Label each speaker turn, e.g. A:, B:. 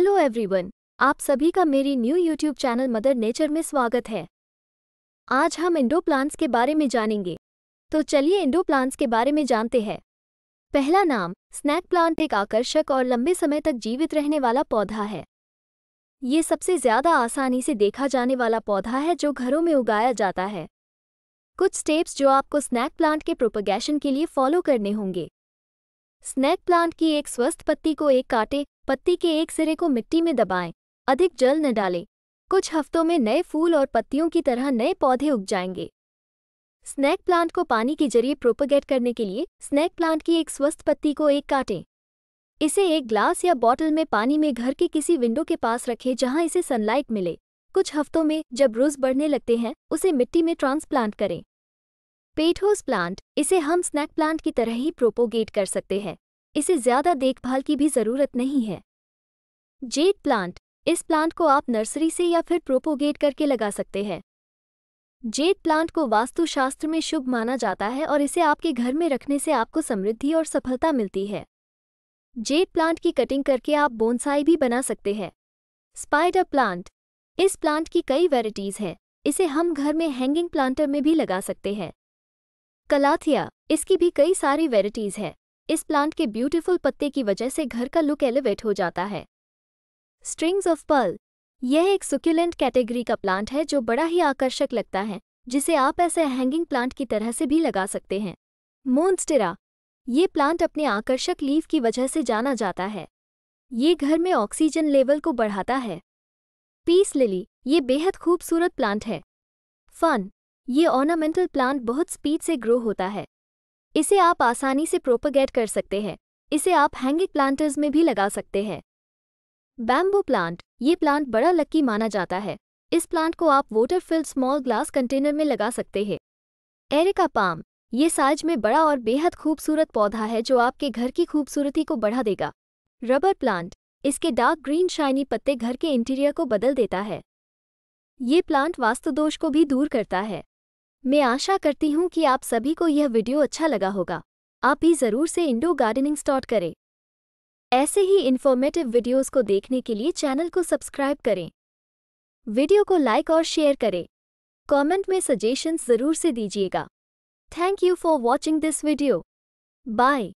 A: hello everyone आप सभी का मेरी new YouTube channel Mother Nature में स्वागत है आज हम इंडो प्लांट्स के बारे में जानेंगे तो चलिए इंडो प्लांट्स के बारे में जानते हैं पहला नाम स्नैक प्लांट एक आकर्षक और लंबे समय तक जीवित रहने वाला पौधा है ये सबसे ज्यादा आसानी से देखा जाने वाला पौधा है जो घरों में उगाया जाता है कुछ स्टेप्स जो आपको स्नैक प्लांट के प्रोपोगेशन के लिए फॉलो करने होंगे स्नैक प्लांट की एक स्वस्थ पत्ती को एक काटे पत्ती के एक सिरे को मिट्टी में दबाएं अधिक जल न डालें कुछ हफ्तों में नए फूल और पत्तियों की तरह नए पौधे उग जाएंगे स्नैक प्लांट को पानी के जरिए प्रोपोगेट करने के लिए स्नैक प्लांट की एक स्वस्थ पत्ती को एक काटें इसे एक ग्लास या बॉटल में पानी में घर के किसी विंडो के पास रखें जहां इसे सनलाइट मिले कुछ हफ्तों में जब रोज बढ़ने लगते हैं उसे मिट्टी में ट्रांसप्लांट करें पेटहोस प्लांट इसे हम स्नैक प्लांट की तरह ही प्रोपोगेट कर सकते हैं इसे ज़्यादा देखभाल की भी ज़रूरत नहीं है जेट प्लांट इस प्लांट को आप नर्सरी से या फिर प्रोपोगेट करके लगा सकते हैं जेट प्लांट को वास्तुशास्त्र में शुभ माना जाता है और इसे आपके घर में रखने से आपको समृद्धि और सफलता मिलती है जेट प्लांट की कटिंग करके आप बोनसाई भी बना सकते हैं स्पाइडर प्लांट इस प्लांट की कई वेराइटीज़ हैं इसे हम घर में हैंगिंग प्लांटर में भी लगा सकते हैं कलाथिया इसकी भी कई सारी वेराइटीज है इस प्लांट के ब्यूटीफुल पत्ते की वजह से घर का लुक एलिवेट हो जाता है स्ट्रिंग्स ऑफ पर्ल यह एक सुक्यूलेंट कैटेगरी का प्लांट है जो बड़ा ही आकर्षक लगता है जिसे आप ऐसे हैंगिंग प्लांट की तरह से भी लगा सकते हैं मोन्स्टेरा ये प्लांट अपने आकर्षक लीव की वजह से जाना जाता है ये घर में ऑक्सीजन लेवल को बढ़ाता है पीस लिली ये बेहद खूबसूरत प्लांट है फन ये ऑर्नामेंटल प्लांट बहुत स्पीड से ग्रो होता है इसे आप आसानी से प्रोपोगेट कर सकते हैं इसे आप हैंगिंग प्लांटर्स में भी लगा सकते हैं बैम्बू प्लांट ये प्लांट बड़ा लक्की माना जाता है इस प्लांट को आप water filled small glass container में लगा सकते हैं एरिका पाम ये साइज में बड़ा और बेहद खूबसूरत पौधा है जो आपके घर की खूबसूरती को बढ़ा देगा रबर प्लांट इसके डार्क ग्रीन शाइनी पत्ते घर के इंटीरियर को बदल देता है ये प्लांट वास्तुदोष को भी दूर करता है मैं आशा करती हूँ कि आप सभी को यह वीडियो अच्छा लगा होगा आप भी ज़रूर से इंडो गार्डनिंग स्टार्ट करें ऐसे ही इन्फॉर्मेटिव वीडियोस को देखने के लिए चैनल को सब्सक्राइब करें वीडियो को लाइक और शेयर करें कमेंट में सजेशंस ज़रूर से दीजिएगा thank you for watching this video bye